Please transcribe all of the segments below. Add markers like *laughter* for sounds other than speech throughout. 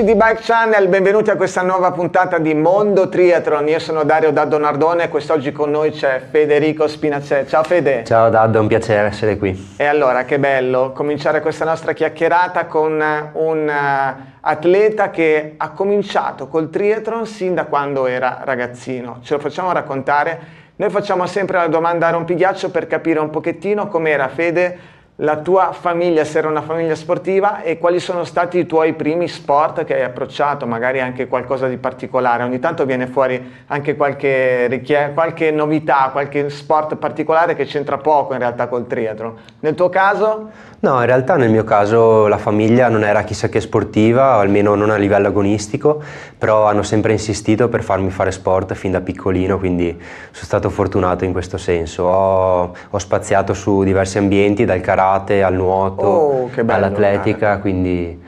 amici di Bike Channel, benvenuti a questa nuova puntata di Mondo Triathlon. Io sono Dario Daddo Nardone e quest'oggi con noi c'è Federico Spinacè. Ciao Fede. Ciao Daddo, è un piacere essere qui. E allora, che bello cominciare questa nostra chiacchierata con eh, un eh, atleta che ha cominciato col triathlon sin da quando era ragazzino. Ce lo facciamo raccontare? Noi facciamo sempre la domanda a rompighiaccio per capire un pochettino com'era Fede la tua famiglia, se era una famiglia sportiva, e quali sono stati i tuoi primi sport che hai approcciato, magari anche qualcosa di particolare. Ogni tanto viene fuori anche qualche, richie- qualche novità, qualche sport particolare che c'entra poco in realtà col triathlon. Nel tuo caso? No, in realtà nel mio caso la famiglia non era chissà che sportiva, almeno non a livello agonistico, però hanno sempre insistito per farmi fare sport fin da piccolino, quindi sono stato fortunato in questo senso. Ho, ho spaziato su diversi ambienti, dal karate al nuoto, oh, bello, all'atletica, eh. quindi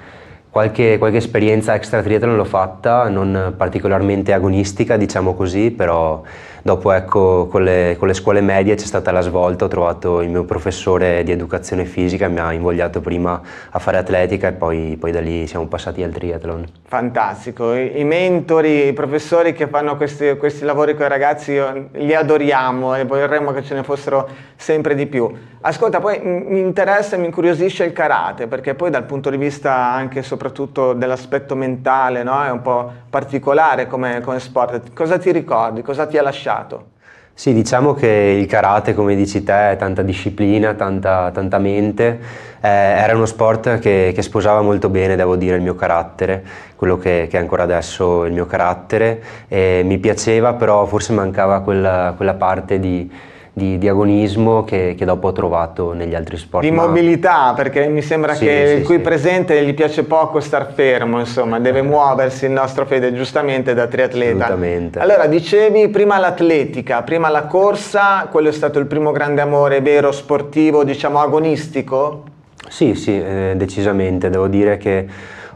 qualche, qualche esperienza extra triathlon l'ho fatta, non particolarmente agonistica, diciamo così, però Dopo ecco, con, le, con le scuole medie c'è stata la svolta, ho trovato il mio professore di educazione fisica, mi ha invogliato prima a fare atletica e poi, poi da lì siamo passati al triathlon. Fantastico, I, i mentori, i professori che fanno questi, questi lavori con i ragazzi io, li adoriamo e vorremmo che ce ne fossero sempre di più. Ascolta, poi mi interessa e mi incuriosisce il karate, perché poi dal punto di vista anche e soprattutto dell'aspetto mentale, no? è un po' particolare come, come sport. Cosa ti ricordi? Cosa ti ha lasciato? Sì, diciamo che il karate, come dici te, è tanta disciplina, tanta, tanta mente. Eh, era uno sport che, che, sposava molto bene, devo dire, il mio carattere, quello che, che è ancora adesso il mio carattere. E mi piaceva, però forse mancava quella, quella parte di, di, di agonismo che, che, dopo ho trovato negli altri sport. Di ma... mobilità, perché mi sembra sì, che sì, qui sì. presente gli piace poco star fermo, insomma, deve muoversi il nostro Fede, giustamente da triatleta. Assolutamente. Allora, dicevi prima l'atletica, prima la corsa, quello è stato il primo grande amore vero, sportivo, diciamo agonistico? Sì, sì, eh, decisamente, devo dire che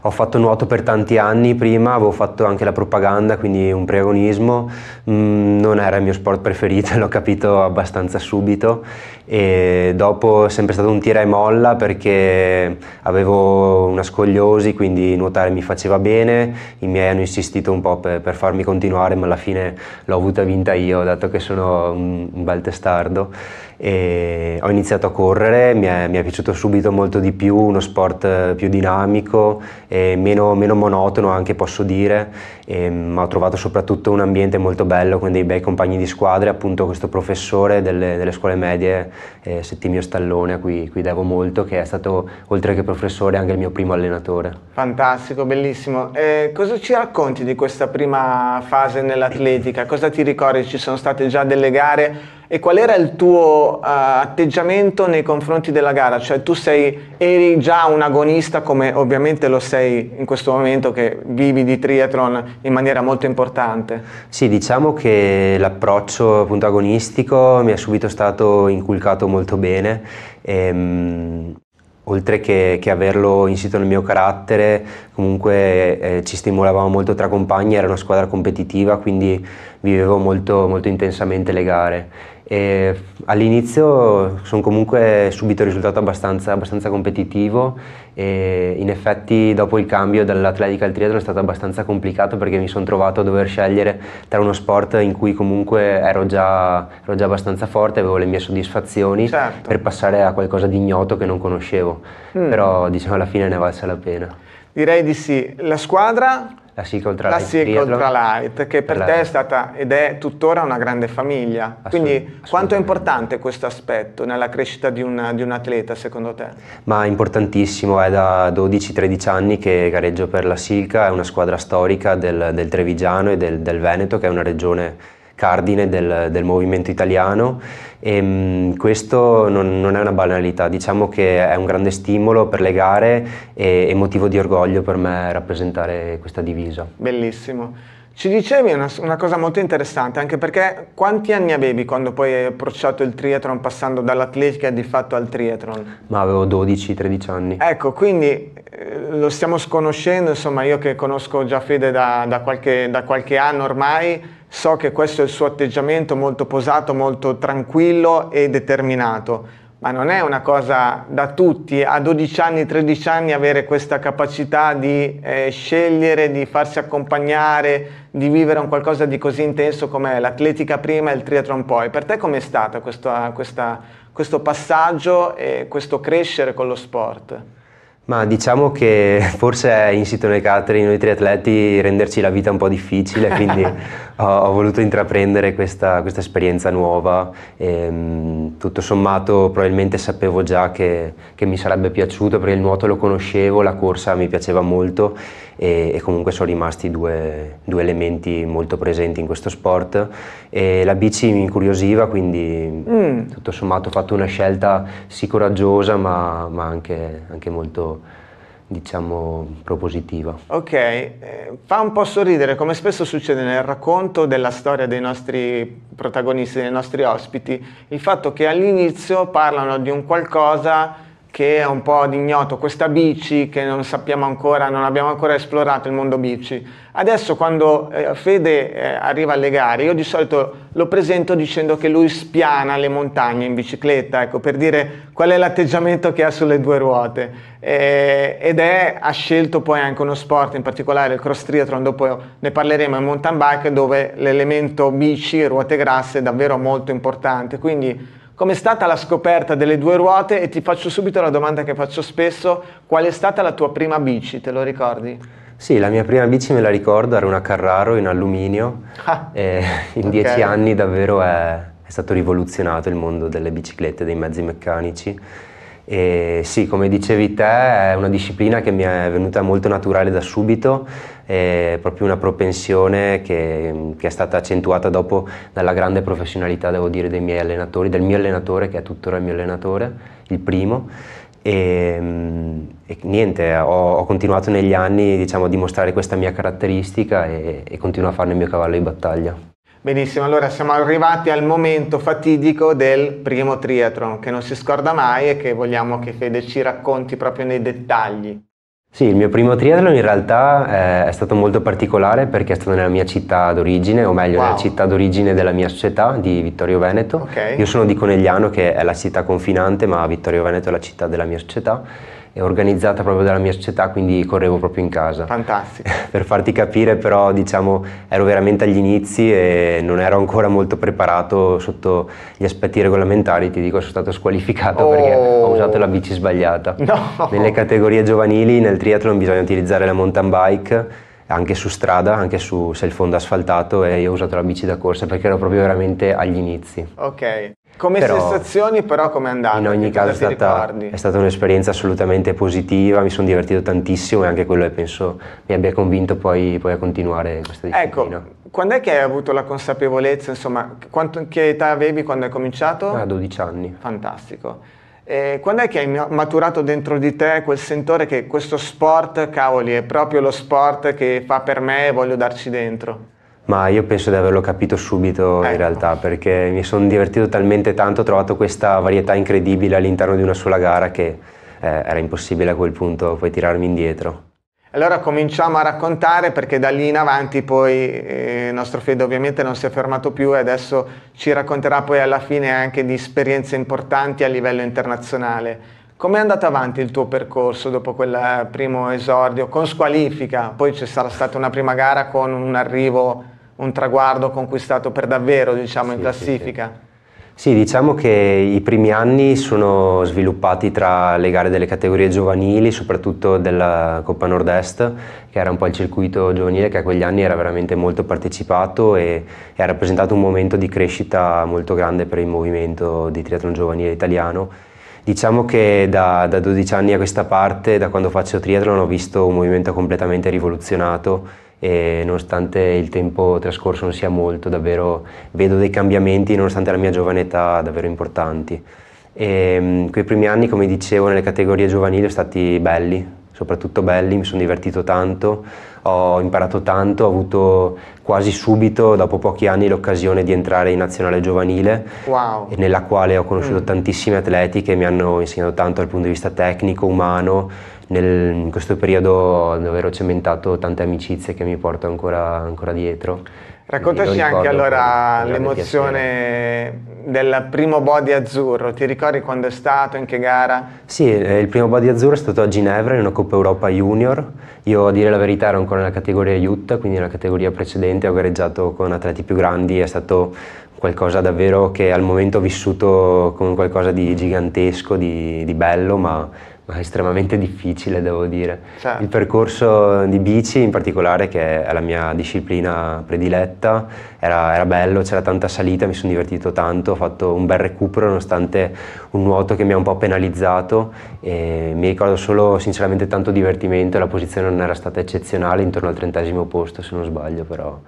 ho fatto nuoto per tanti anni prima, avevo fatto anche la propaganda, quindi un preagonismo, mm, non era il mio sport preferito, *laughs* l'ho capito abbastanza subito e dopo è sempre stato un tira e molla perché avevo una scogliosi, quindi nuotare mi faceva bene, i miei hanno insistito un po' per, per farmi continuare, ma alla fine l'ho avuta vinta io, dato che sono un, un bel testardo. E ho iniziato a correre, mi è, mi è, piaciuto subito molto di più, uno sport eh, più dinamico, meno, meno, monotono anche posso dire, e, ehm, ho trovato soprattutto un ambiente molto bello con dei bei compagni di squadra, appunto questo professore delle, delle scuole medie, eh, Settimio Stallone, a cui, cui, devo molto, che è stato oltre che professore anche il mio primo allenatore. Fantastico, bellissimo. Eh, cosa ci racconti di questa prima fase nell'atletica? Cosa ti ricordi? Ci sono state già delle gare? E qual era il tuo uh, atteggiamento nei confronti della gara? Cioè tu sei, eri già un agonista come ovviamente lo sei in questo momento che vivi di triathlon in maniera molto importante. Sì, diciamo che l'approccio appunto agonistico mi è subito stato inculcato molto bene. Ehm oltre che, che, averlo insito nel mio carattere, comunque eh, ci stimolavamo molto tra compagni, era una squadra competitiva, quindi vivevo molto, molto intensamente le gare all'inizio sono comunque subito risultato abbastanza, abbastanza competitivo e in effetti dopo il cambio dall'atletica al triathlon è stato abbastanza complicato perché mi sono trovato a dover scegliere tra uno sport in cui comunque ero già, ero già abbastanza forte, avevo le mie soddisfazioni certo. per passare a qualcosa di ignoto che non conoscevo, mm. però diciamo alla fine ne valsa la pena. Direi di sì. La squadra? la SIC Ultralight. La SIC Ultralight, che per, per te è stata ed è tuttora una grande famiglia. Quindi quanto è importante questo aspetto nella crescita di un, di un atleta secondo te? Ma importantissimo, è da 12-13 anni che gareggio per la SIC, è una squadra storica del, del Trevigiano e del, del Veneto, che è una regione cardine del, del movimento italiano e ehm, mh, questo non, non, è una banalità, diciamo che è un grande stimolo per le gare e, e motivo di orgoglio per me rappresentare questa divisa. Bellissimo. Ci dicevi una, una, cosa molto interessante, anche perché quanti anni avevi quando poi hai approcciato il triathlon passando dall'atletica di fatto al triathlon? Ma avevo 12-13 anni. Ecco, quindi eh, lo stiamo sconoscendo, insomma io che conosco già Fede da, da, qualche, da qualche anno ormai, So che questo è il suo atteggiamento molto posato, molto tranquillo e determinato, ma non è una cosa da tutti a 12 anni, 13 anni avere questa capacità di eh, scegliere, di farsi accompagnare, di vivere un qualcosa di così intenso come l'atletica prima e il triathlon poi. Per te com'è stato questo, questa, questo passaggio e questo crescere con lo sport? Ma diciamo che *laughs* forse è insito nei caratteri di noi triatleti renderci la vita un po' difficile, quindi *laughs* ho, ho, voluto intraprendere questa, questa esperienza nuova. E, ehm, tutto sommato probabilmente sapevo già che, che, mi sarebbe piaciuto perché il nuoto lo conoscevo, la corsa mi piaceva molto e, e comunque sono rimasti due, due, elementi molto presenti in questo sport. E la bici mi incuriosiva, quindi mm. tutto sommato ho fatto una scelta sì coraggiosa ma, ma anche, anche molto diciamo, propositiva. Ok, eh, fa un po' sorridere, come spesso succede nel racconto della storia dei nostri protagonisti, dei nostri ospiti, il fatto che all'inizio parlano di un qualcosa che è un po' d'ignoto, questa bici che non sappiamo ancora, non abbiamo ancora esplorato il mondo bici. Adesso quando eh, Fede eh, arriva alle gare, io di solito lo presento dicendo che lui spiana le montagne in bicicletta, ecco, per dire qual è l'atteggiamento che ha sulle due ruote. Eh, ed è, ha scelto poi anche uno sport, in particolare il cross triathlon, dopo ne parleremo, il mountain bike, dove l'elemento bici, ruote grasse è davvero molto importante. Quindi Com'è stata la scoperta delle due ruote? E ti faccio subito la domanda che faccio spesso, qual è stata la tua prima bici, te lo ricordi? Sì, la mia prima bici me la ricordo, era una Carraro in alluminio. Ah, in okay. dieci anni davvero è, è stato rivoluzionato il mondo delle biciclette, dei mezzi meccanici. E sì, come dicevi te, è una disciplina che mi è venuta molto naturale da subito è proprio una propensione che, che, è stata accentuata dopo dalla grande professionalità, devo dire, dei miei allenatori, del mio allenatore che è tuttora il mio allenatore, il primo. E, e niente, ho, ho, continuato negli anni diciamo, a dimostrare questa mia caratteristica e, e continuo a farne il mio cavallo di battaglia. Benissimo, allora siamo arrivati al momento fatidico del primo triathlon che non si scorda mai e che vogliamo che Fede ci racconti proprio nei dettagli. Sì, il mio primo triathlon in realtà eh, è stato molto particolare perché è stato nella mia città d'origine, o meglio wow. nella città d'origine della mia società di Vittorio Veneto. Okay. Io sono di Conegliano che è la città confinante, ma Vittorio Veneto è la città della mia società è organizzata proprio dalla mia società, quindi correvo proprio in casa. Fantastico. *laughs* per farti capire però diciamo ero veramente agli inizi e non ero ancora molto preparato sotto gli aspetti regolamentari, ti dico sono stato squalificato oh. perché ho oh. usato la bici sbagliata. No. Nelle categorie giovanili nel triathlon bisogna utilizzare la mountain bike anche su strada, anche su se il fondo asfaltato e io ho usato la bici da corsa perché ero proprio veramente agli inizi. Ok. Come però, sensazioni però come è andata? In ogni caso è stata, è stata, un'esperienza assolutamente positiva, mi sono divertito tantissimo e anche quello penso mi abbia convinto poi, poi a continuare questa ecco, disciplina. Ecco, quando è che hai avuto la consapevolezza, insomma, quanto, che età avevi quando hai cominciato? A 12 anni. Fantastico. Eh, quando è che hai maturato dentro di te quel sentore che questo sport, cavoli, è proprio lo sport che fa per me e voglio darci dentro? Ma io penso di averlo capito subito ecco. in realtà, perché mi sono divertito talmente tanto, ho trovato questa varietà incredibile all'interno di una sola gara che eh, era impossibile a quel punto poi tirarmi indietro. Allora cominciamo a raccontare perché da lì in avanti poi eh, il nostro Fede ovviamente non si è fermato più e adesso ci racconterà poi alla fine anche di esperienze importanti a livello internazionale. Com'è andato avanti il tuo percorso dopo quel eh, primo esordio con squalifica? Poi ci sarà stata una prima gara con un arrivo, un traguardo conquistato per davvero diciamo sì, in classifica. Sì, sì. Sì, diciamo che i primi anni sono sviluppati tra le gare delle categorie giovanili, soprattutto della Coppa Nord-Est, che era un po' il circuito giovanile che a quegli anni era veramente molto partecipato e, e ha rappresentato un momento di crescita molto grande per il movimento di triathlon giovanile italiano. Diciamo che da, da 12 anni a questa parte, da quando faccio triathlon, ho visto un movimento completamente rivoluzionato e nonostante il tempo trascorso non sia molto, davvero vedo dei cambiamenti nonostante la mia giovane età davvero importanti. E, ehm, quei primi anni, come dicevo, nelle categorie giovanili sono stati belli, soprattutto belli, mi sono divertito tanto, ho imparato tanto, ho avuto quasi subito, dopo pochi anni, l'occasione di entrare in nazionale giovanile, wow. nella quale ho conosciuto mm. tantissimi atleti che mi hanno insegnato tanto dal punto di vista tecnico, umano, nel, in questo periodo dove ho cementato tante amicizie che mi porto ancora, ancora dietro. Raccontaci anche allora l'emozione del primo body azzurro, ti ricordi quando è stato, in che gara? Sì, eh, il primo body azzurro è stato a Ginevra in una Coppa Europa Junior, io a dire la verità ero ancora nella categoria Jutta, quindi nella categoria precedente ho gareggiato con atleti più grandi, è stato qualcosa davvero che al momento ho vissuto come qualcosa di gigantesco, di, di bello, ma ma estremamente difficile, devo dire. Certo. Il percorso di bici, in particolare, che è la mia disciplina prediletta, era, era bello, c'era tanta salita, mi sono divertito tanto, ho fatto un bel recupero nonostante un nuoto che mi ha un po' penalizzato. mi ricordo solo, sinceramente, tanto divertimento, la posizione non era stata eccezionale, intorno al trentesimo posto, se non sbaglio, però.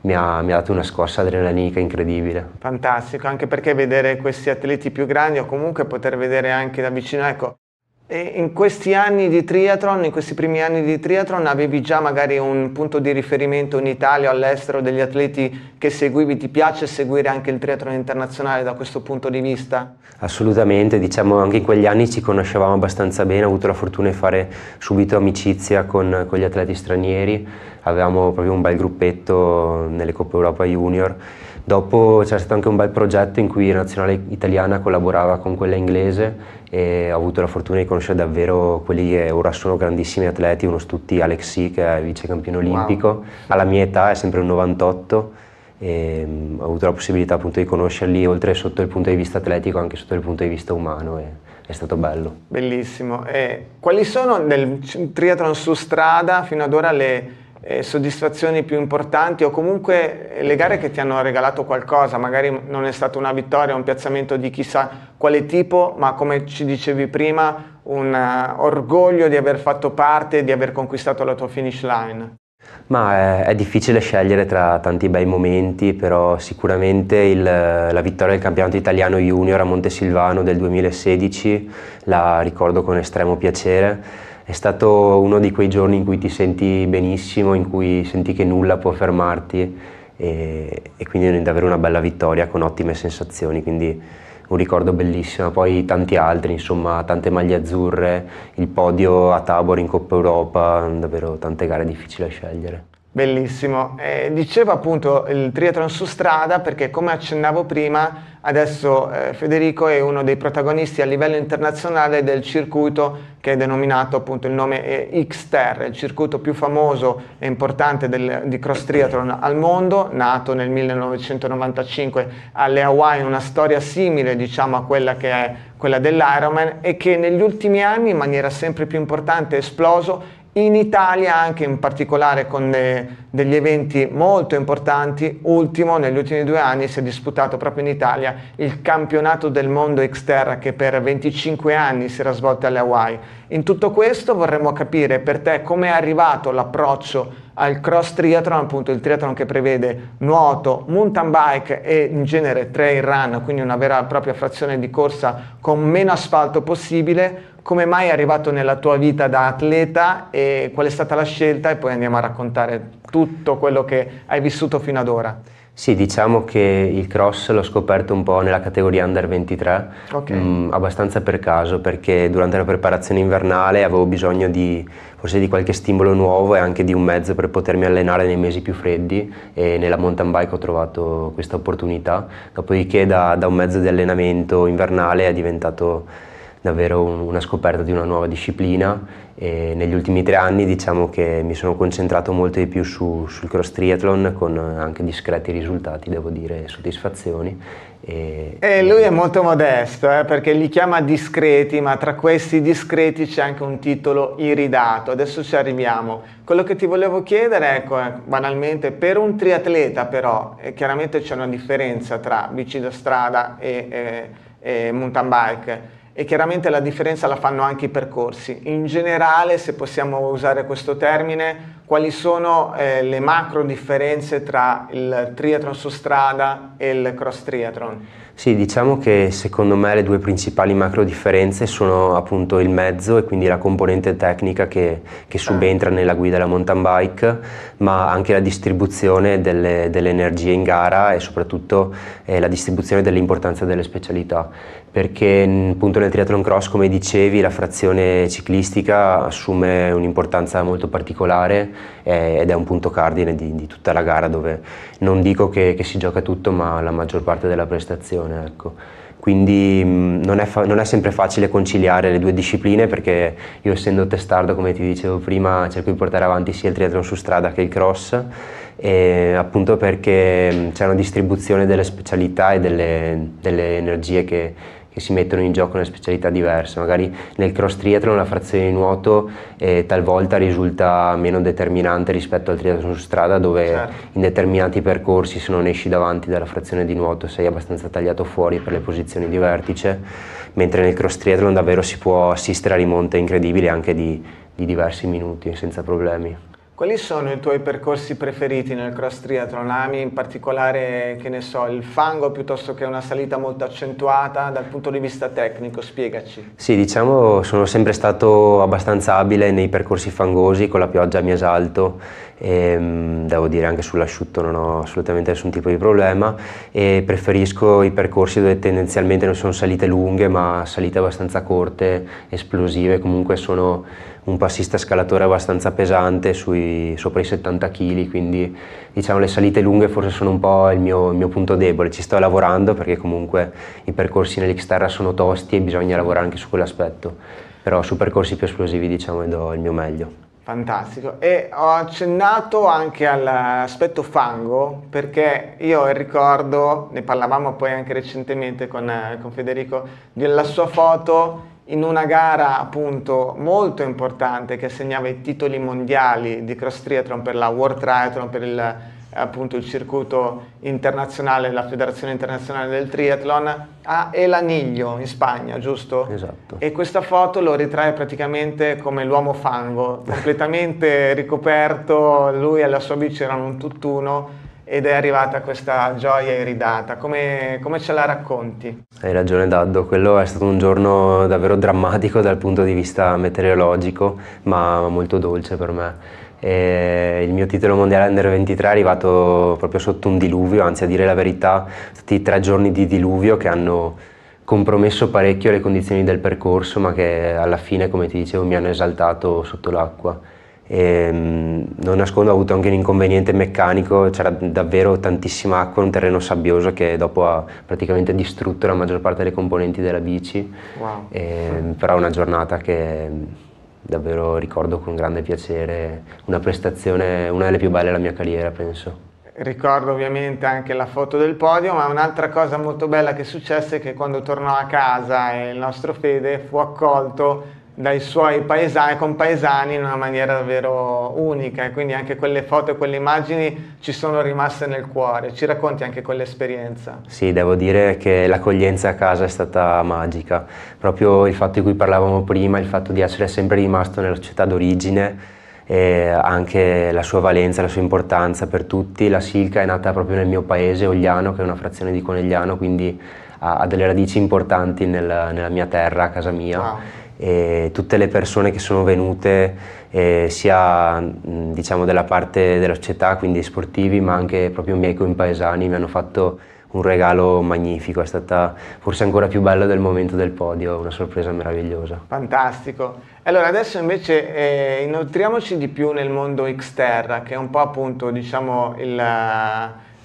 Mi ha, mi ha, dato una scossa adrenalinica incredibile. Fantastico, anche perché vedere questi atleti più grandi o comunque poter vedere anche da vicino, ecco, e in questi anni di triathlon, in questi primi anni di triathlon, avevi già magari un punto di riferimento in Italia o all'estero degli atleti che seguivi? Ti piace seguire anche il triathlon internazionale da questo punto di vista? Assolutamente, diciamo anche in quegli anni ci conoscevamo abbastanza bene, ho avuto la fortuna di fare subito amicizia con, con gli atleti stranieri, avevamo proprio un bel gruppetto nelle Coppe Europa Junior Dopo c'è stato anche un bel progetto in cui la nazionale italiana collaborava con quella inglese e ho avuto la fortuna di conoscere davvero quelli che ora sono grandissimi atleti, uno su tutti Alexi che è vice campione olimpico, wow. alla mia età è sempre un 98 e mm, ho avuto la possibilità appunto di conoscerli oltre sotto il punto di vista atletico anche sotto il punto di vista umano e è stato bello. Bellissimo. E quali sono nel triathlon su strada fino ad ora le eh, soddisfazioni più importanti o comunque le gare che ti hanno regalato qualcosa, magari non è stata una vittoria, un piazzamento di chissà quale tipo, ma come ci dicevi prima, un uh, orgoglio di aver fatto parte, di aver conquistato la tua finish line. Ma è, eh, è difficile scegliere tra tanti bei momenti, però sicuramente il, eh, la vittoria del campionato italiano junior a Montesilvano del 2016 la ricordo con estremo piacere è stato uno di quei giorni in cui ti senti benissimo, in cui senti che nulla può fermarti e, e quindi è davvero una bella vittoria con ottime sensazioni, quindi un ricordo bellissimo, poi tanti altri, insomma, tante maglie azzurre, il podio a Tabor in Coppa Europa, davvero tante gare difficili da scegliere. Bellissimo. Eh, dicevo appunto il triathlon su strada perché come accennavo prima, adesso eh, Federico è uno dei protagonisti a livello internazionale del circuito che è denominato appunto il nome eh, x Xter, il circuito più famoso e importante del, di cross triathlon al mondo, nato nel 1995 alle Hawaii, una storia simile diciamo a quella che è quella dell'Ironman e che negli ultimi anni in maniera sempre più importante è esploso in Italia anche in particolare con de eh, degli eventi molto importanti, ultimo negli ultimi due anni si è disputato proprio in Italia il campionato del mondo Xterra che per 25 anni si era svolto alle Hawaii. In tutto questo vorremmo capire per te come è arrivato l'approccio al cross triathlon, appunto il triathlon che prevede nuoto, mountain bike e in genere trail run, quindi una vera e propria frazione di corsa con meno asfalto possibile, come mai è arrivato nella tua vita da atleta e qual è stata la scelta e poi andiamo a raccontare tutto quello che hai vissuto fino ad ora. Sì, diciamo che il cross l'ho scoperto un po' nella categoria under 23, okay. mh, mm, abbastanza per caso, perché durante la preparazione invernale avevo bisogno di forse di qualche stimolo nuovo e anche di un mezzo per potermi allenare nei mesi più freddi e nella mountain bike ho trovato questa opportunità, dopodiché da, da un mezzo di allenamento invernale è diventato davvero un, una scoperta di una nuova disciplina e negli ultimi tre anni diciamo che mi sono concentrato molto di più su, sul cross triathlon con eh, anche discreti risultati, devo dire, soddisfazioni. E, e lui è molto modesto eh, perché li chiama discreti, ma tra questi discreti c'è anche un titolo iridato. Adesso ci arriviamo. Quello che ti volevo chiedere, ecco, eh, banalmente, per un triatleta però, eh, chiaramente c'è una differenza tra bici da strada e, e, e mountain bike e chiaramente la differenza la fanno anche i percorsi. In generale, se possiamo usare questo termine, quali sono eh, le macro differenze tra il triathlon su strada e il cross triathlon? Sì, diciamo che secondo me le due principali macro differenze sono appunto il mezzo e quindi la componente tecnica che, che subentra nella guida della mountain bike, ma anche la distribuzione delle, delle energie in gara e soprattutto eh, la distribuzione dell'importanza delle specialità perché appunto nel triathlon cross, come dicevi, la frazione ciclistica assume un'importanza molto particolare eh, ed è un punto cardine di, di, tutta la gara dove non dico che, che, si gioca tutto, ma la maggior parte della prestazione. Ecco. Quindi mh, non, è fa- non è sempre facile conciliare le due discipline perché io essendo testardo, come ti dicevo prima, cerco di portare avanti sia il triathlon su strada che il cross. E appunto perché c'è una distribuzione delle specialità e delle, delle energie che, che si mettono in gioco una specialità diversa. Magari nel cross triathlon la frazione di nuoto eh, talvolta risulta meno determinante rispetto al triathlon su strada dove certo. in determinati percorsi se non esci davanti dalla frazione di nuoto sei abbastanza tagliato fuori per le posizioni di vertice, mentre nel cross triathlon davvero si può assistere a rimonte incredibili anche di, di diversi minuti senza problemi. Quali sono i tuoi percorsi preferiti nel cross triathlon? Ami in particolare, che ne so, il fango piuttosto che una salita molto accentuata dal punto di vista tecnico? Spiegaci. Sì, diciamo sono sempre stato abbastanza abile nei percorsi fangosi, con la pioggia mi esalto e ehm, devo dire anche sull'asciutto non ho assolutamente nessun tipo di problema e preferisco i percorsi dove tendenzialmente non sono salite lunghe ma salite abbastanza corte, esplosive, comunque sono un passista scalatore abbastanza pesante, sui, sopra i 70 kg, quindi diciamo le salite lunghe forse sono un po' il mio, il mio punto debole, ci sto lavorando perché comunque i percorsi nell'Xterra sono tosti e bisogna lavorare anche su quell'aspetto, però su percorsi più esplosivi diciamo do il mio meglio. Fantastico, e ho accennato anche all'aspetto fango perché io ricordo, ne parlavamo poi anche recentemente con, con Federico, della sua foto in una gara appunto molto importante che assegnava i titoli mondiali di cross triathlon per la World Triathlon, per il, appunto, il circuito internazionale, la Federazione Internazionale del Triathlon, a El Elaniglio in Spagna, giusto? Esatto. E questa foto lo ritrae praticamente come l'uomo fango, completamente ricoperto, lui e la sua bici erano un tutt'uno ed è arrivata questa gioia iridata. Come, come, ce la racconti? Hai ragione Daddo, quello è stato un giorno davvero drammatico dal punto di vista meteorologico, ma molto dolce per me. E il mio titolo mondiale under 23 è arrivato proprio sotto un diluvio, anzi a dire la verità, sono stati tre giorni di diluvio che hanno compromesso parecchio le condizioni del percorso, ma che alla fine, come ti dicevo, mi hanno esaltato sotto l'acqua. E, ehm, non nascondo ho avuto anche un inconveniente meccanico, c'era davvero tantissima acqua, un terreno sabbioso che dopo ha praticamente distrutto la maggior parte delle componenti della bici, wow. E, ehm, però è una giornata che davvero ricordo con grande piacere, una prestazione, una delle più belle della mia carriera penso. Ricordo ovviamente anche la foto del podio, ma un'altra cosa molto bella che successe è che quando tornò a casa il nostro Fede fu accolto dai suoi paesani, compaesani in una maniera davvero unica e quindi anche quelle foto e quelle immagini ci sono rimaste nel cuore. Ci racconti anche quell'esperienza? Sì, devo dire che l'accoglienza a casa è stata magica, proprio il fatto di cui parlavamo prima, il fatto di essere sempre rimasto nella città d'origine e anche la sua valenza, la sua importanza per tutti. La Silca è nata proprio nel mio paese, Ogliano, che è una frazione di Conegliano, quindi ha, delle radici importanti nel, nella mia terra, a casa mia. Wow e tutte le persone che sono venute eh, sia diciamo, della parte della società, quindi sportivi, ma anche proprio miei compaesani mi hanno fatto un regalo magnifico, è stata forse ancora più bella del momento del podio, una sorpresa meravigliosa. Fantastico. Allora adesso invece eh, inoltriamoci di più nel mondo Xterra, che è un po' appunto diciamo il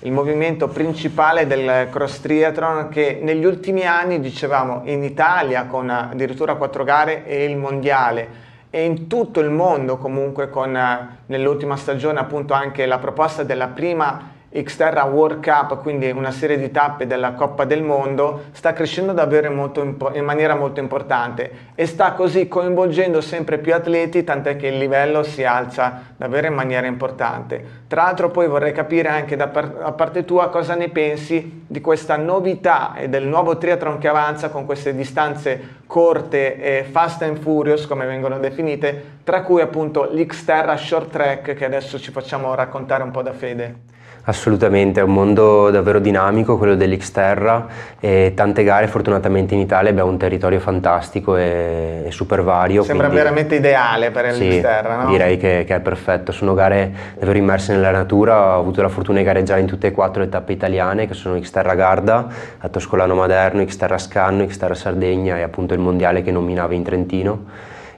il movimento principale del cross triathlon che negli ultimi anni, dicevamo, in Italia con addirittura quattro gare e il mondiale e in tutto il mondo comunque con eh, nell'ultima stagione appunto anche la proposta della prima Xterra World Cup, quindi una serie di tappe della Coppa del Mondo, sta crescendo davvero in, molto, in maniera molto importante e sta così coinvolgendo sempre più atleti, tant'è che il livello si alza davvero in maniera importante. Tra l'altro poi vorrei capire anche da, par da parte tua cosa ne pensi di questa novità e del nuovo triathlon che avanza con queste distanze corte e fast and furious, come vengono definite, tra cui appunto l'Xterra Short Track che adesso ci facciamo raccontare un po' da Fede. Assolutamente, è un mondo davvero dinamico quello dell'Xterra e tante gare fortunatamente in Italia abbiamo un territorio fantastico e, e super vario. Sembra quindi, veramente ideale per l'Xterra, no? Direi che, che, è perfetto, sono gare davvero immerse nella natura, ho avuto la fortuna di gareggiare in tutte e quattro le tappe italiane che sono Xterra Garda, a Toscolano Maderno, Xterra Scanno, Xterra Sardegna e appunto il mondiale che nominavi in Trentino.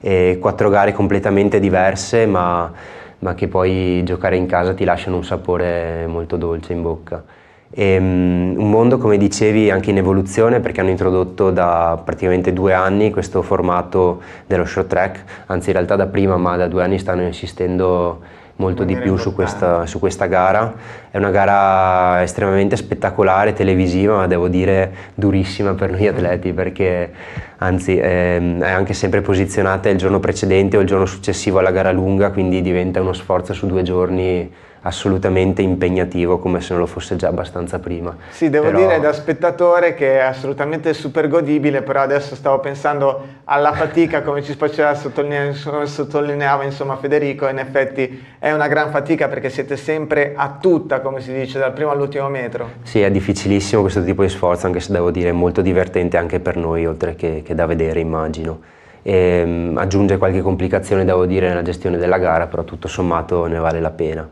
E quattro gare completamente diverse ma ma che poi giocare in casa ti lasciano un sapore molto dolce in bocca. E, um, un mondo, come dicevi, anche in evoluzione perché hanno introdotto da praticamente due anni questo formato dello short track, anzi in realtà da prima, ma da due anni stanno insistendo molto di più su questa, su questa, gara. È una gara estremamente spettacolare, televisiva, ma devo dire durissima per noi atleti perché anzi ehm, è anche sempre posizionata il giorno precedente o il giorno successivo alla gara lunga, quindi diventa uno sforzo su due giorni assolutamente impegnativo come se non lo fosse già abbastanza prima. Sì, devo però... dire da spettatore che è assolutamente super godibile, però adesso stavo pensando alla fatica come ci faceva sottolineare, sottolineava insomma Federico, in effetti è una gran fatica perché siete sempre a tutta, come si dice, dal primo all'ultimo metro. Sì, è difficilissimo questo tipo di sforzo, anche se devo dire è molto divertente anche per noi, oltre che, che da vedere immagino. E, ehm, aggiunge qualche complicazione, devo dire, nella gestione della gara, però tutto sommato ne vale la pena.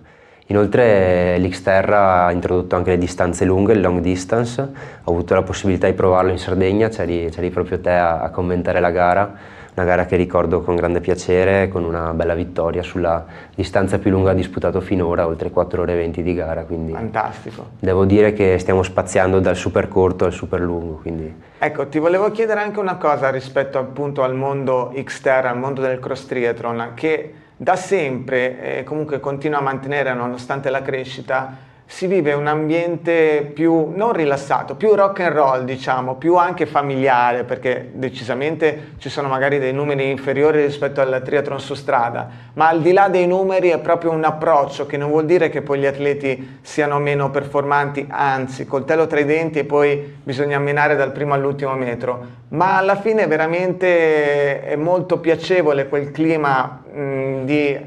Inoltre l'Xterra ha introdotto anche le distanze lunghe, il long distance, ho avuto la possibilità di provarlo in Sardegna, c'eri, proprio te a, a, commentare la gara, una gara che ricordo con grande piacere, con una bella vittoria sulla distanza più lunga disputata finora, oltre 4 ore e 20 di gara. Fantastico. Devo dire che stiamo spaziando dal super corto al super lungo. Quindi... Ecco, ti volevo chiedere anche una cosa rispetto appunto al mondo Xterra, al mondo del cross triathlon, che da sempre eh, comunque continua a mantenere nonostante la crescita, si vive un ambiente più non rilassato, più rock and roll, diciamo, più anche familiare, perché decisamente ci sono magari dei numeri inferiori rispetto al triathlon su strada, ma al di là dei numeri è proprio un approccio che non vuol dire che poi gli atleti siano meno performanti, anzi, coltello tra i denti e poi bisogna menare dal primo all'ultimo metro, ma alla fine veramente è molto piacevole quel clima mh, mm, di eh,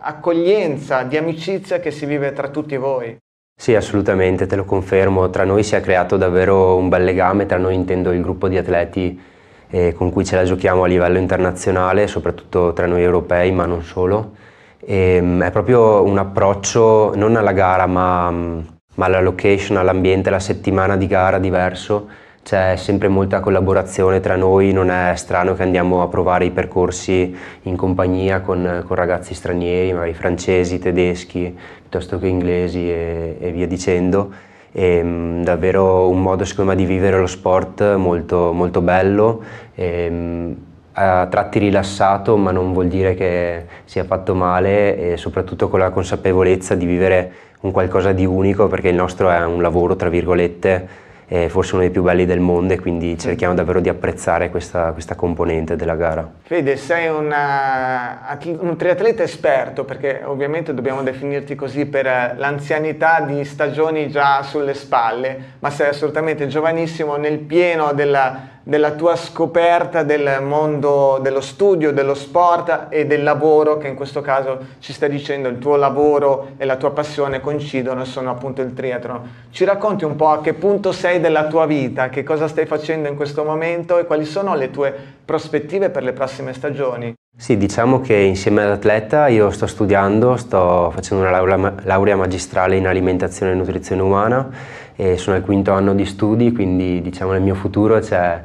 accoglienza, di amicizia che si vive tra tutti voi. Sì, assolutamente, te lo confermo, tra noi si è creato davvero un bel legame, tra noi intendo il gruppo di atleti eh, con cui ce la giochiamo a livello internazionale, soprattutto tra noi europei, ma non solo. E, ehm, mh, è proprio un approccio non alla gara, ma, mh, mm, ma alla location, all'ambiente, alla settimana di gara diverso c'è sempre molta collaborazione tra noi, non è strano che andiamo a provare i percorsi in compagnia con, con ragazzi stranieri, magari francesi, tedeschi, piuttosto che inglesi e, e via dicendo. È ehm, davvero un modo secondo me di vivere lo sport molto, molto bello, e, ehm, a tratti rilassato ma non vuol dire che sia fatto male e soprattutto con la consapevolezza di vivere un qualcosa di unico perché il nostro è un lavoro tra virgolette è forse uno dei più belli del mondo e quindi cerchiamo davvero di apprezzare questa, questa componente della gara. Fede, sei una, un triatleta esperto perché ovviamente dobbiamo definirti così per eh, l'anzianità di stagioni già sulle spalle, ma sei assolutamente giovanissimo nel pieno della della tua scoperta del mondo dello studio, dello sport e del lavoro, che in questo caso ci stai dicendo il tuo lavoro e la tua passione coincidono e sono appunto il triathlon. Ci racconti un po' a che punto sei della tua vita, che cosa stai facendo in questo momento e quali sono le tue prospettive per le prossime stagioni? Sì, diciamo che insieme all'atleta io sto studiando, sto facendo una laurea, laurea magistrale in alimentazione e nutrizione umana e sono al quinto anno di studi, quindi diciamo nel mio futuro c'è,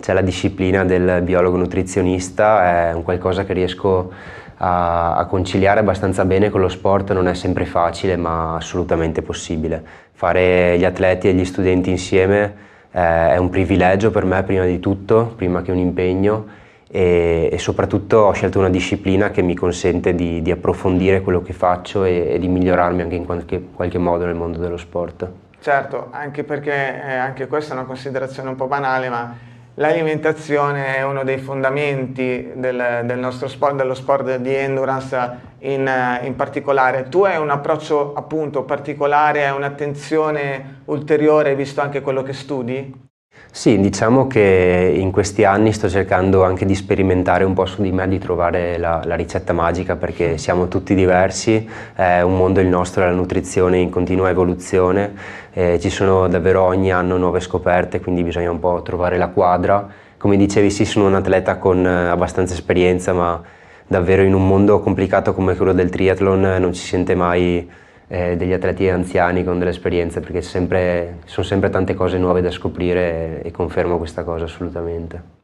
c'è la disciplina del biologo nutrizionista, è un qualcosa che riesco a, a, conciliare abbastanza bene con lo sport, non è sempre facile ma assolutamente possibile. Fare gli atleti e gli studenti insieme eh, è un privilegio per me prima di tutto, prima che un impegno e, e soprattutto ho scelto una disciplina che mi consente di, di approfondire quello che faccio e, e, di migliorarmi anche in qualche, qualche modo nel mondo dello sport. Certo, anche perché eh, anche questa è una considerazione un po' banale, ma l'alimentazione è uno dei fondamenti del, del nostro sport, dello sport di endurance in, in, particolare. Tu hai un approccio appunto particolare, hai un'attenzione ulteriore visto anche quello che studi? Sì, diciamo che in questi anni sto cercando anche di sperimentare un po' su di me, di trovare la, la ricetta magica perché siamo tutti diversi, è un mondo il nostro, la nutrizione in continua evoluzione, eh, ci sono davvero ogni anno nuove scoperte, quindi bisogna un po' trovare la quadra. Come dicevi, sì, sono un atleta con eh, abbastanza esperienza, ma davvero in un mondo complicato come quello del triathlon eh, non si sente mai eh, degli atleti anziani con delle esperienze, perché sempre, sono sempre tante cose nuove da scoprire e, e confermo questa cosa assolutamente.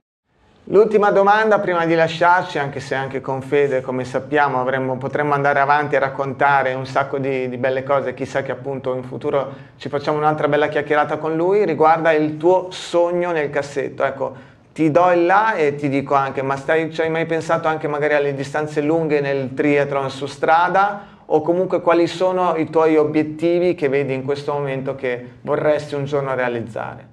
L'ultima domanda prima di lasciarci, anche se anche con Fede, come sappiamo, avremmo, potremmo andare avanti a raccontare un sacco di, di, belle cose, chissà che appunto in futuro ci facciamo un'altra bella chiacchierata con lui, riguarda il tuo sogno nel cassetto. Ecco, ti do il là e ti dico anche, ma stai, ci hai mai pensato anche magari alle distanze lunghe nel triathlon su strada o comunque quali sono i tuoi obiettivi che vedi in questo momento che vorresti un giorno realizzare?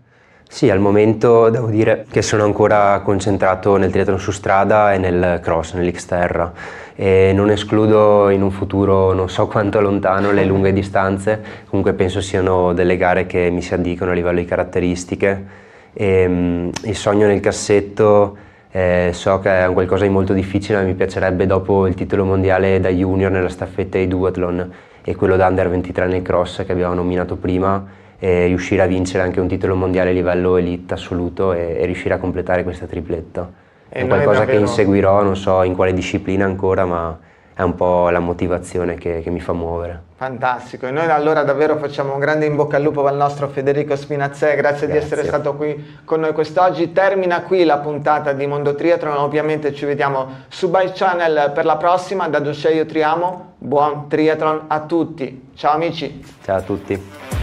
Sì, al momento devo dire che sono ancora concentrato nel triathlon su strada e nel cross, nell'Xterra e non escludo in un futuro non so *laughs* quanto lontano le lunghe distanze, comunque penso siano delle gare che mi si addicono a livello di caratteristiche e, ehm, il sogno nel cassetto eh, so che è un qualcosa di molto difficile, ma mi piacerebbe dopo il titolo mondiale da junior nella staffetta di duathlon e quello da under 23 nel cross che abbiamo nominato prima, eh, riuscire a vincere anche un titolo mondiale a livello elite assoluto e, e riuscire a completare questa tripletta. E è qualcosa davvero... che inseguirò, non so in quale disciplina ancora, ma è un po' la motivazione che, che mi fa muovere. Fantastico, e noi allora davvero facciamo un grande in bocca al lupo al nostro Federico Spinazzè, grazie, grazie, di essere stato qui con noi quest'oggi. Termina qui la puntata di Mondo Triathlon, ovviamente ci vediamo su By Channel per la prossima, da Duceio Triamo, buon triathlon a tutti, ciao amici. Ciao a tutti.